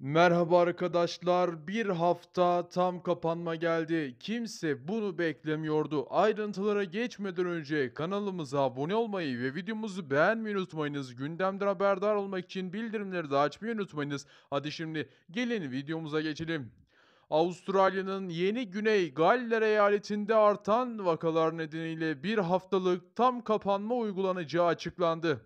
Merhaba arkadaşlar. Bir hafta tam kapanma geldi. Kimse bunu beklemiyordu. Ayrıntılara geçmeden önce kanalımıza abone olmayı ve videomuzu beğenmeyi unutmayınız. Gündemden haberdar olmak için bildirimleri de açmayı unutmayınız. Hadi şimdi gelin videomuza geçelim. Avustralya'nın Yeni Güney Galler eyaletinde artan vakalar nedeniyle bir haftalık tam kapanma uygulanacağı açıklandı.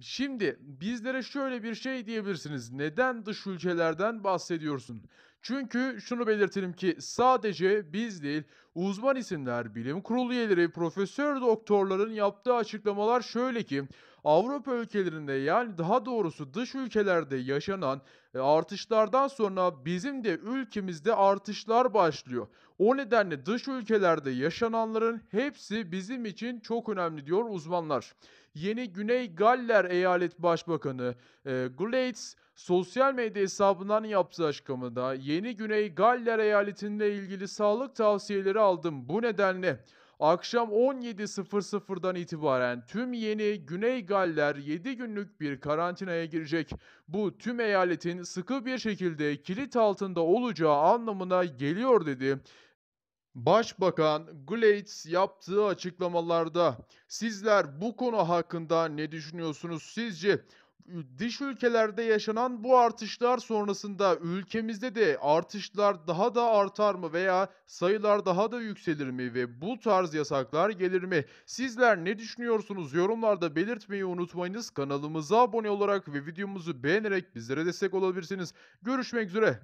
Şimdi bizlere şöyle bir şey diyebilirsiniz. Neden dış ülkelerden bahsediyorsun? Çünkü şunu belirtelim ki sadece biz değil uzman isimler, bilim kurulu üyeleri, profesör doktorların yaptığı açıklamalar şöyle ki Avrupa ülkelerinde yani daha doğrusu dış ülkelerde yaşanan e, artışlardan sonra bizim de ülkemizde artışlar başlıyor. O nedenle dış ülkelerde yaşananların hepsi bizim için çok önemli diyor uzmanlar. Yeni Güney Galler Eyalet Başbakanı e, Glades sosyal medya hesabından yaptığı açıklamada Yeni Güney Galler eyaletinde ilgili sağlık tavsiyeleri aldım. Bu nedenle Akşam 17.00'dan itibaren tüm yeni Güney Galler 7 günlük bir karantinaya girecek. Bu tüm eyaletin sıkı bir şekilde kilit altında olacağı anlamına geliyor dedi. Başbakan Glades yaptığı açıklamalarda sizler bu konu hakkında ne düşünüyorsunuz? Sizce dış ülkelerde yaşanan bu artışlar sonrasında ülkemizde de artışlar daha da artar mı veya sayılar daha da yükselir mi ve bu tarz yasaklar gelir mi? Sizler ne düşünüyorsunuz? Yorumlarda belirtmeyi unutmayınız. Kanalımıza abone olarak ve videomuzu beğenerek bizlere destek olabilirsiniz. Görüşmek üzere.